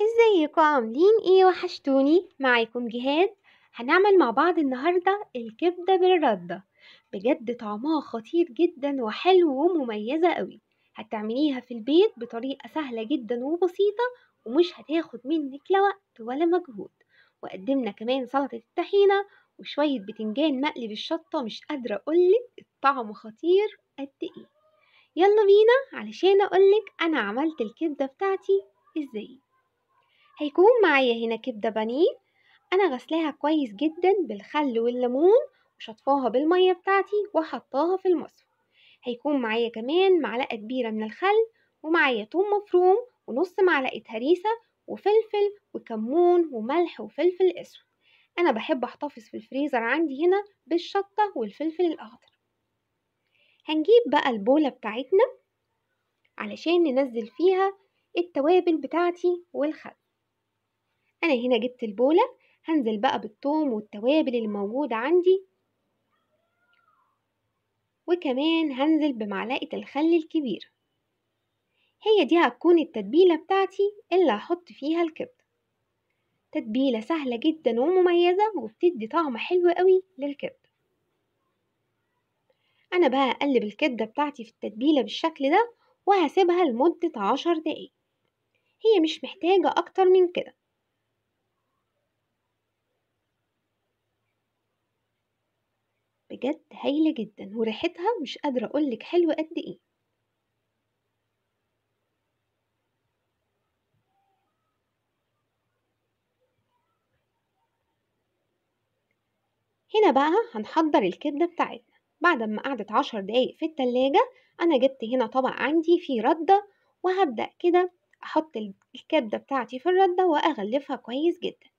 ازيكم عاملين ايه وحشتوني معاكم جهاد هنعمل مع بعض النهارده الكبده بالرده بجد طعمها خطير جدا وحلو ومميزه قوي هتعمليها في البيت بطريقه سهله جدا وبسيطه ومش هتاخد منك لا وقت ولا مجهود وقدمنا كمان سلطه الطحينه وشويه بتنجان مقلي بالشطه مش قادره اقولك الطعم خطير قد ايه يلا بينا علشان اقولك انا عملت الكبده بتاعتي ازاي هيكون معايا هنا كبدة بانيه أنا غسلاها كويس جدا بالخل والليمون وشطفاها بالمية بتاعتي وحطاها في المصفى هيكون معايا كمان معلقة كبيرة من الخل ومعايا توم مفروم ونص معلقة هريسة وفلفل وكمون وملح وفلفل أسود أنا بحب أحتفظ في الفريزر عندي هنا بالشطة والفلفل الأخضر هنجيب بقى البولة بتاعتنا علشان ننزل فيها التوابل بتاعتي والخل انا هنا جبت البولة هنزل بقى بالثوم والتوابل اللي موجودة عندي وكمان هنزل بمعلقة الخل الكبيرة هي دي هتكون التتبيلة بتاعتي اللي هحط فيها الكبد تتبيلة سهلة جدا ومميزة وبتدي طعم حلو قوي للكبد أنا بقى هقلب الكبدة بتاعتي في التتبيلة بالشكل ده وهسيبها لمدة عشر دقايق هي مش محتاجة أكتر من كده بجد هايلة جدا وريحتها مش قادرة أقولك حلوة قد إيه هنا بقى هنحضر الكبدة بتاعتنا بعد ما قعدت عشر دقايق في التلاجة أنا جبت هنا طبق عندي فيه ردة وهبدأ كده أحط الكبدة بتاعتي في الردة وأغلفها كويس جدا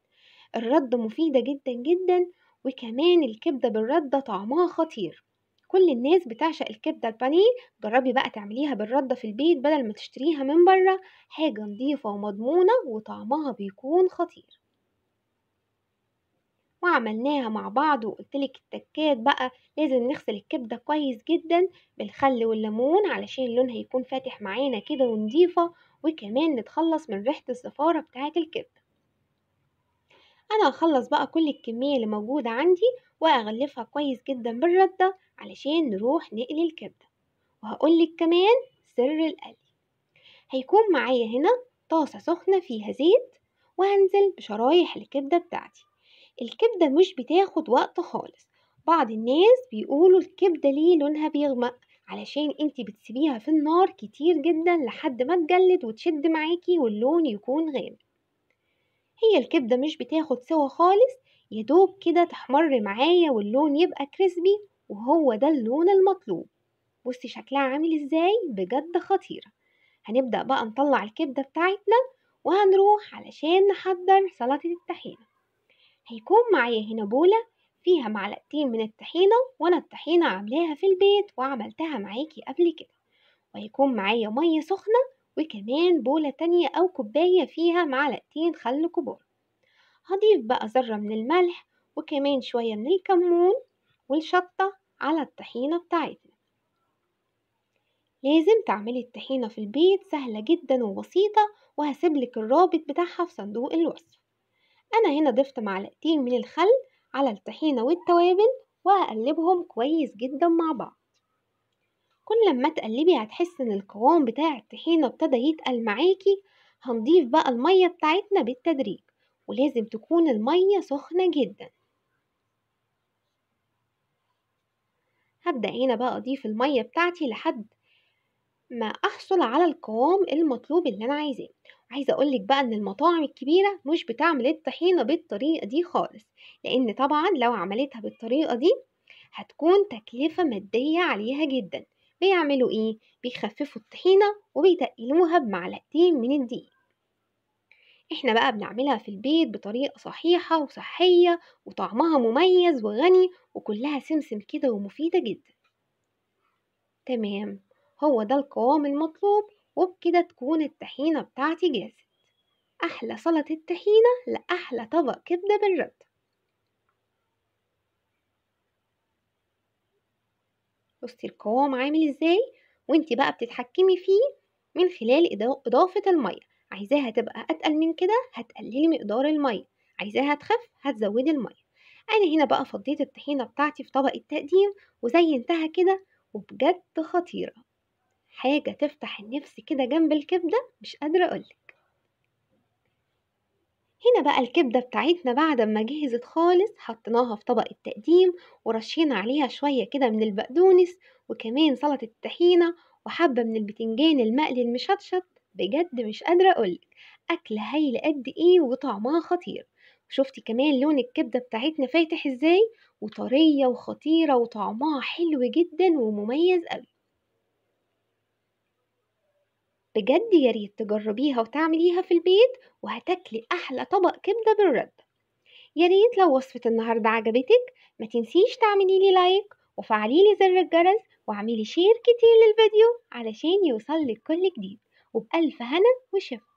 الردة مفيدة جدا جدا وكمان الكبدة بالردة طعمها خطير كل الناس بتعشق الكبدة البانيه جربي بقى تعمليها بالردة في البيت بدل ما تشتريها من برا حاجة نضيفة ومضمونة وطعمها بيكون خطير وعملناها مع بعض وقلتلك التكات بقى لازم نغسل الكبدة كويس جدا بالخل والليمون علشان لونها يكون فاتح معانا كده ونضيفة وكمان نتخلص من ريحة الزفارة بتاعة الكبدة أنا هخلص بقى كل الكمية اللي موجودة عندي وأغلفها كويس جدا بالردة علشان نروح نقلي الكبدة وهقولك كمان سر القلي هيكون معايا هنا طاسة سخنة فيها زيت وهنزل بشرايح الكبدة بتاعتي الكبدة مش بتاخد وقت خالص بعض الناس بيقولوا الكبدة ليه لونها بيغمق علشان انتي بتسيبيها في النار كتير جدا لحد ما تجلد وتشد معاكي واللون يكون غامق هي الكبدة مش بتاخد سوا خالص يدوب كده تحمر معايا واللون يبقى كريسبي وهو ده اللون المطلوب بصي شكلها عامل ازاي بجد خطيرة هنبدأ بقى نطلع الكبدة بتاعتنا وهنروح علشان نحضر سلطة الطحينة هيكون معايا هنا بولة فيها معلقتين من الطحينة وأنا الطحينة عاملاها في البيت وعملتها معاكي قبل كده وهيكون معايا مية سخنة وكمان بولة تانية أو كوباية فيها معلقتين خل كبار هضيف بقى ذرة من الملح وكمان شوية من الكمون والشطة على الطحينة بتاعتنا لازم تعملي الطحينة في البيت سهلة جدا وبسيطة وهسيبلك الرابط بتاعها في صندوق الوصف أنا هنا ضفت معلقتين من الخل على الطحينة والتوابل وهقلبهم كويس جدا مع بعض كل لما تقلبي هتحسي ان القوام بتاع الطحينة ابتدى يتقل معاكي هنضيف بقى المية بتاعتنا بالتدريج ولازم تكون المية سخنة جدا هبدأ هنا بقى أضيف المية بتاعتي لحد ما أحصل على القوام المطلوب اللي أنا عايزاه عايزة أقولك بقى إن المطاعم الكبيرة مش بتعمل الطحينة بالطريقة دي خالص لأن طبعا لو عملتها بالطريقة دي هتكون تكلفة مادية عليها جدا بيعملوا ايه بيخففوا الطحينة وبيتقلوها بمعلقتين من الدقيق احنا بقى بنعملها في البيت بطريقة صحيحة وصحية وطعمها مميز وغني وكلها سمسم كده ومفيدة جدا تمام هو ده القوام المطلوب وبكده تكون الطحينة بتاعتي جاهزة أحلى سلطة الطحينة لأحلى طبق كبدة بالردة بصي القوام عامل ازاي وانت بقى بتتحكمي فيه من خلال إضافة المية عايزاها تبقى أتقل من كده هتقللي مقدار المية عايزاها تخف هتزودي المية أنا هنا بقى فضيت الطحينة بتاعتي في طبق التقديم وزينتها كده وبجد خطيرة حاجة تفتح النفس كده جنب الكبدة مش قادرة أقولك بقى الكبدة بتاعتنا بعد ما جهزت خالص حطيناها في طبق التقديم ورشينا عليها شوية كده من البقدونس وكمان سلطة الطحينة وحبة من البتنجان المقلي المشطشط بجد مش قادرة أقولك أكل هايل قد إيه وطعمها خطير شفتي كمان لون الكبدة بتاعتنا فاتح إزاي وطرية وخطيرة وطعمها حلو جدا ومميز أوي بجد يا ريت تجربيها وتعمليها في البيت وهتاكلي أحلى طبق كبدة بالرد يا ريت لو وصفة النهاردة عجبتك ما تنسيش تعملي لي لايك وفعلي لي زر الجرس واعملي شير كتير للفيديو علشان يوصل لك كل جديد وبألف هنا وشفا